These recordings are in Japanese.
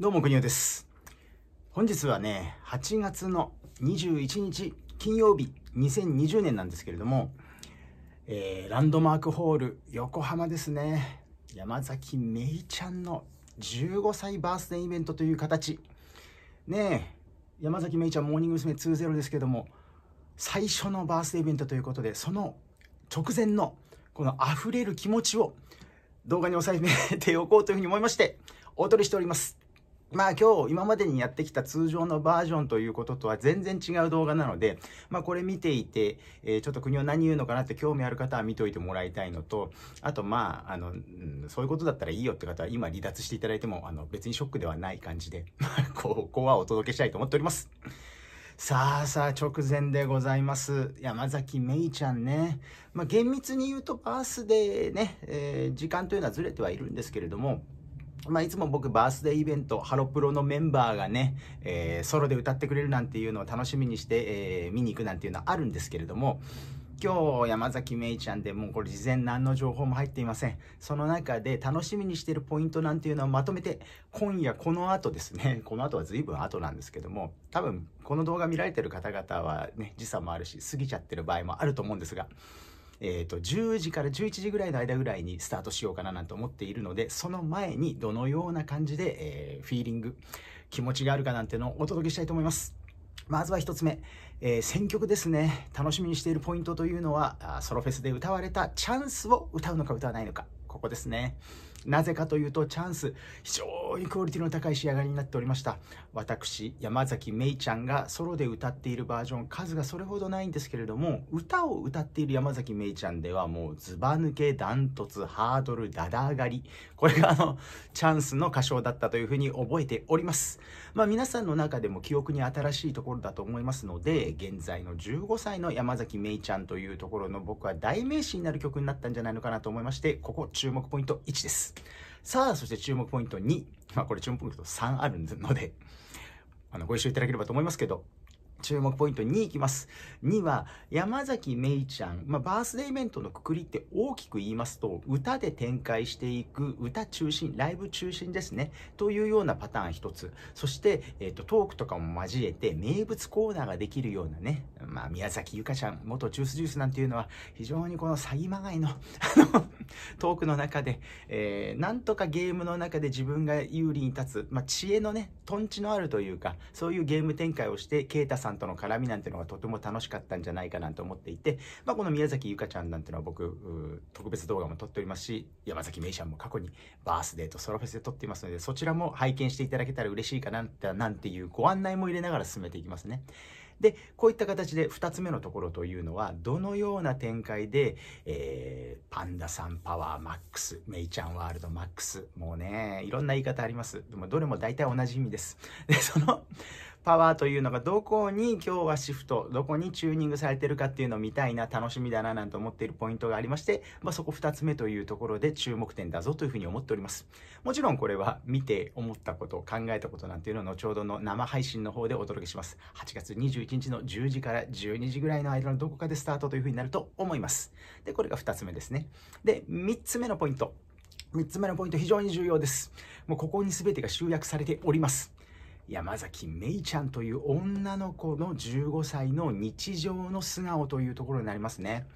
どうも、国尾です。本日はね、8月の21日金曜日、2020年なんですけれども、えー、ランドマークホール横浜ですね、山崎めいちゃんの15歳バースデーイベントという形。ねえ、山崎めいちゃんモーニング娘。20ですけども、最初のバースデーイベントということで、その直前のこの溢れる気持ちを動画に収めておこうというふうに思いまして、お取りしております。まあ今日今までにやってきた通常のバージョンということとは全然違う動画なので、まあこれ見ていて、えー、ちょっと国は何言うのかなって興味ある方は見といてもらいたいのと、あとまあ、あの、そういうことだったらいいよって方は今離脱していただいても、あの別にショックではない感じで、ま あここはお届けしたいと思っております。さあさあ直前でございます。山崎めいちゃんね。まあ厳密に言うとバースデーね、えー、時間というのはずれてはいるんですけれども、まあ、いつも僕、バースデーイベント、ハロプロのメンバーがね、えー、ソロで歌ってくれるなんていうのを楽しみにして、えー、見に行くなんていうのはあるんですけれども、今日、山崎めいちゃんでもうこれ事前何の情報も入っていません。その中で楽しみにしているポイントなんていうのをまとめて、今夜この後ですね、この後は随分後なんですけども、多分この動画見られてる方々はね、時差もあるし、過ぎちゃってる場合もあると思うんですが、えー、と、10時から11時ぐらいの間ぐらいにスタートしようかななんて思っているので、その前にどのような感じで、えー、フィーリング、気持ちがあるかなんてのをお届けしたいと思います。まずは1つ目、えー、選曲ですね。楽しみにしているポイントというのは、ソロフェスで歌われたチャンスを歌うのか歌わないのか。ここですね。なぜかというと、チャンス、非常にクオリティの高い仕上がりになっておりました。私、山崎めいちゃんがソロで歌っているバージョン、数がそれほどないんですけれども、歌を歌っている山崎めいちゃんではもう、ズバ抜け、ダントツ、ハードル、ダダ上がり。これがあの、チャンスの歌唱だったというふうに覚えております。まあ、皆さんの中でも記憶に新しいところだと思いますので、現在の15歳の山崎めいちゃんというところの僕は代名詞になる曲になったんじゃないのかなと思いまして、ここ、注目ポイント1です。さあ、そして注目ポイント2。まあこれ注目ポイント3あるので、あの、ご一緒いただければと思いますけど、注目ポイント2いきます。2は、山崎めいちゃん。まあ、バースデーイベントのくくりって大きく言いますと、歌で展開していく、歌中心、ライブ中心ですね。というようなパターン一つ。そして、えっ、ー、と、トークとかも交えて、名物コーナーができるようなね。まあ、宮崎ゆかちゃん、元ジュースジュースなんていうのは、非常にこの詐欺まがいのトークの中で、えー、なんとかゲームの中で自分が有利に立つ、まあ、知恵のね、とんちのあるというか、そういうゲーム展開をして、ケイタさんさんとの絡みなんていうのがとても楽しかったんじゃないかなと思っていて、まあ、この宮崎ゆかちゃんなんていうのは僕、特別動画も撮っておりますし、山崎めいちゃんも過去にバースデーとソロフェスで撮っていますので、そちらも拝見していただけたら嬉しいかななんていうご案内も入れながら進めていきますね。で、こういった形で2つ目のところというのは、どのような展開で、えー、パンダさんパワーマックス、メイちゃんワールドマックス、もうね、いろんな言い方あります。でもどれも大体同じ意味です。で、その、パワーというのがどこに今日はシフト、どこにチューニングされてるかっていうのを見たいな、楽しみだななんて思っているポイントがありまして、まあ、そこ2つ目というところで注目点だぞというふうに思っております。もちろんこれは見て思ったこと、考えたことなんていうのを後ほどの生配信の方でお届けします。8月21日の10時から12時ぐらいの間のどこかでスタートというふうになると思います。で、これが2つ目ですね。で、3つ目のポイント。3つ目のポイント非常に重要です。もうここに全てが集約されております。山崎めいちゃんという女の子の15歳の日常の素顔というところになりますね。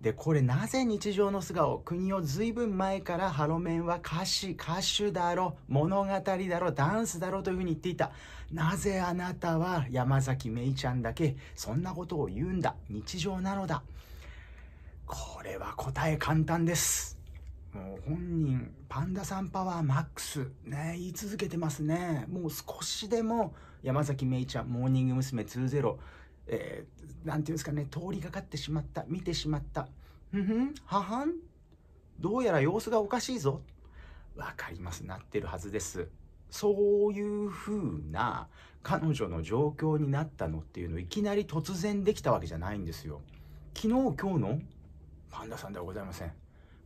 で、これなぜ日常の素顔国を随分前からハロメンは歌詞、歌手だろ、物語だろ、ダンスだろというふうに言っていた。なぜあなたは山崎めいちゃんだけそんなことを言うんだ。日常なのだ。これは答え簡単です。もう本人パンダさんパワーマックスね言い続けてますねもう少しでも山崎めいちゃんモーニング娘。20えー、なんていうんですかね通りがかってしまった見てしまったふふんははんどうやら様子がおかしいぞわかりますなってるはずですそういう風な彼女の状況になったのっていうのいきなり突然できたわけじゃないんですよ昨日今日のパンダさんではございません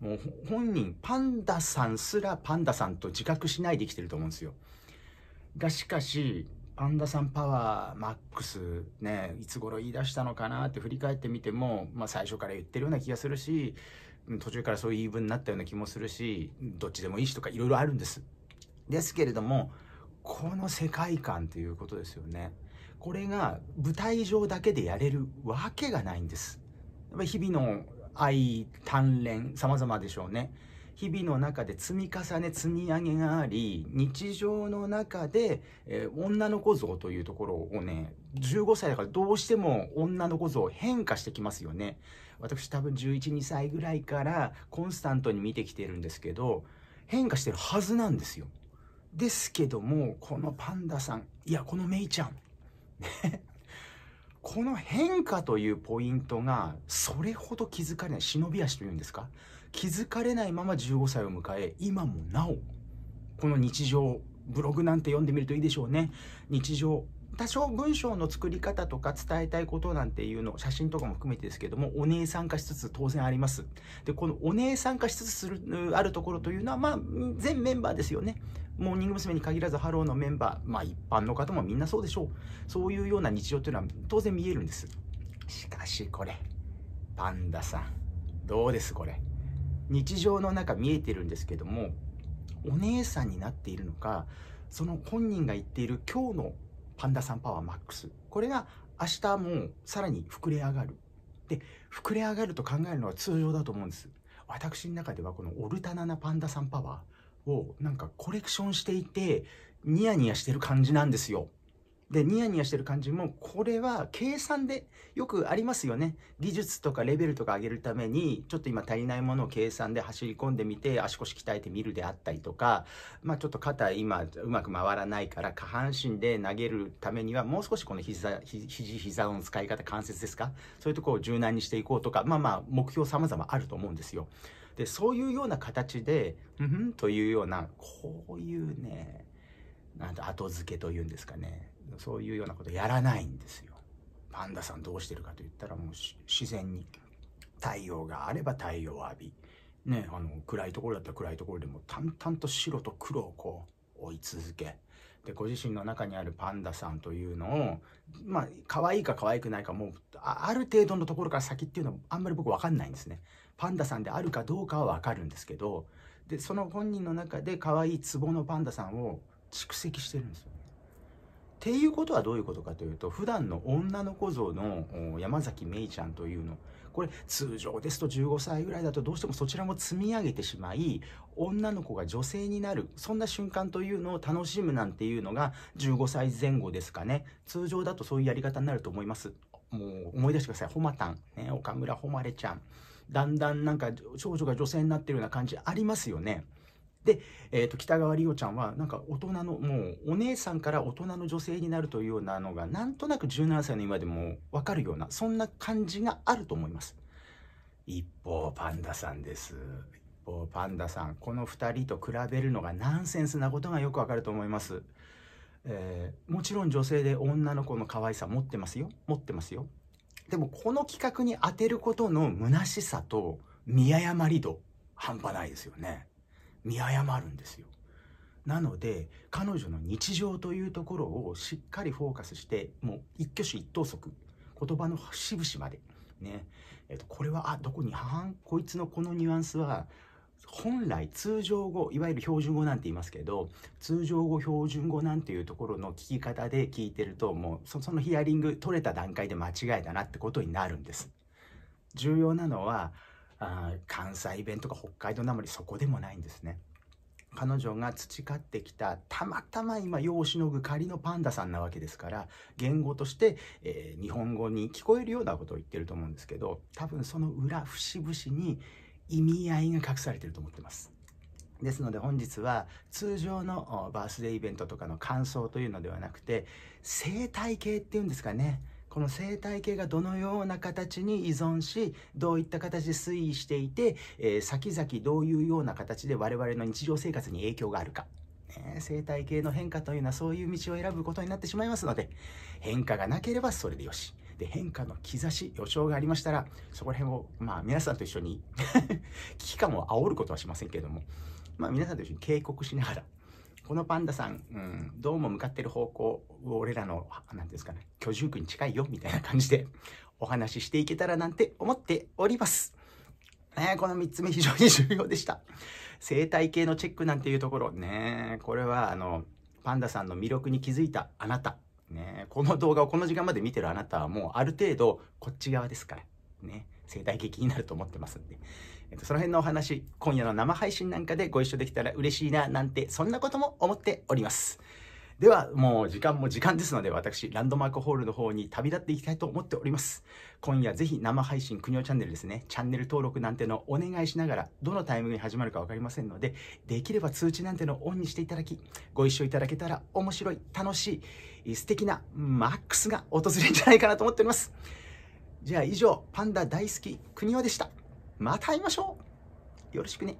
もう本人、パンダさんすらパンダさんと自覚しないで生きてると思うんですよ。がしかし、パンダさんパワーマックスね、いつ頃言い出したのかなって振り返ってみても、まあ最初から言ってるような気がするし、途中からそういう言い分になったような気もするし、どっちでもいいしとかいろいろあるんです。ですけれども、この世界観ということですよね。これが舞台上だけでやれるわけがないんです。やっぱり日々の愛、鍛錬、様々でしょうね。日々の中で積み重ね積み上げがあり日常の中で、えー、女の子像というところをね15歳だからどうしても女の子像変化してきますよね私多分112歳ぐらいからコンスタントに見てきてるんですけど変化してるはずなんですよですけどもこのパンダさんいやこのメイちゃんこの変化というポイントがそれほど気づかれない忍び足というんですか気づかれないまま15歳を迎え今もなおこの日常ブログなんて読んでみるといいでしょうね日常多少文章の作り方とか伝えたいことなんていうの、写真とかも含めてですけども、お姉さん化しつつ当然あります。で、このお姉さん化しつつする、あるところというのは、まあ、全メンバーですよね。モーニング娘。に限らずハローのメンバー、まあ一般の方もみんなそうでしょう。そういうような日常というのは当然見えるんです。しかしこれ、パンダさん、どうですこれ。日常の中見えてるんですけども、お姉さんになっているのか、その本人が言っている今日のパンダさんパワーマックスこれが明日もさらに膨れ上がるで膨れ上がると考えるのは通常だと思うんです私の中ではこのオルタナなパンダさんパワーをなんかコレクションしていてニヤニヤしてる感じなんですよでニヤニヤしてる感じもこれは計算でよくありますよね技術とかレベルとか上げるためにちょっと今足りないものを計算で走り込んでみて足腰鍛えてみるであったりとかまあちょっと肩今うまく回らないから下半身で投げるためにはもう少しこの膝肘膝の使い方関節ですかそういうとこを柔軟にしていこうとかまあまあ目標様々あると思うんですよでそういうような形でうんというようなこういうねなん後付けというんですかねそういうようなことやらないんですよ。パンダさんどうしてるかと言ったらもう自然に太陽があれば太陽を浴び、ね、あの暗いところだったら暗いところでも淡々と白と黒をこう追い続けでご自身の中にあるパンダさんというのをまあ可愛いか可愛くないかもうある程度のところから先っていうのはあんまり僕分かんないんですね。パンダさんであるかどうかは分かるんですけどでその本人の中で可愛いツボのパンダさんを蓄積してるんですよ。っていうことはどういうことかというと、普段の女の子像の山崎芽衣ちゃんというの、これ通常ですと15歳ぐらいだとどうしてもそちらも積み上げてしまい、女の子が女性になる、そんな瞬間というのを楽しむなんていうのが15歳前後ですかね。通常だとそういうやり方になると思います。もう思い出してください。ほまたん、ね、岡村ほまれちゃん。だんだんなんか少女が女性になってるような感じありますよね。で、えっ、ー、と、北川梨央ちゃんは、なんか大人の、もう、お姉さんから大人の女性になるというようなのが、なんとなく17歳の今でもわかるような、そんな感じがあると思います。一方、パンダさんです。一方、パンダさん。この2人と比べるのがナンセンスなことがよくわかると思います。えー、もちろん女性で女の子の可愛さ持ってますよ。持ってますよ。でも、この企画に当てることの虚しさと見誤り度、半端ないですよね。見誤るんですよ。なので彼女の日常というところをしっかりフォーカスしてもう一挙手一投足言葉の節々までね、えっとこれはあどこに反こいつのこのニュアンスは本来通常語いわゆる標準語なんて言いますけど通常語標準語なんていうところの聞き方で聞いてるともうそのヒアリング取れた段階で間違えたなってことになるんです。重要なのはあ関西弁とか北海道なまりそこでもないんですね。彼女が培ってきたたまたま今世をしのぐ仮のパンダさんなわけですから言語として、えー、日本語に聞こえるようなことを言ってると思うんですけど多分その裏節々に意味合いが隠されてると思ってます。ですので本日は通常のバースデーイベントとかの感想というのではなくて生態系っていうんですかねこの生態系がどのような形に依存し、どういった形で推移していて、えー、先々どういうような形で我々の日常生活に影響があるか。ね、生態系の変化というのはそういう道を選ぶことになってしまいますので、変化がなければそれでよし。で、変化の兆し、予兆がありましたら、そこら辺を、まあ皆さんと一緒に 危機感を煽ることはしませんけれども、まあ皆さんと一緒に警告しながら、このパンダさん、うん、どうも向かってる方向を俺らの、なんですかね、居住区に近いよ、みたいな感じで お話ししていけたらなんて思っております。ね、この3つ目非常に重要でした。生態系のチェックなんていうところね、これはあの、パンダさんの魅力に気づいたあなた、ね、この動画をこの時間まで見てるあなたはもうある程度こっち側ですから、ね、生態系気になると思ってますんで。えっと、その辺のお話、今夜の生配信なんかでご一緒できたら嬉しいな、なんて、そんなことも思っております。では、もう時間も時間ですので、私、ランドマークホールの方に旅立っていきたいと思っております。今夜ぜひ生配信、くにおチャンネルですね、チャンネル登録なんてのお願いしながら、どのタイミングに始まるかわかりませんので、できれば通知なんてのオンにしていただき、ご一緒いただけたら面白い、楽しい、素敵なマックスが訪れるんじゃないかなと思っております。じゃあ以上、パンダ大好き、くにおでした。また会いましょうよろしくね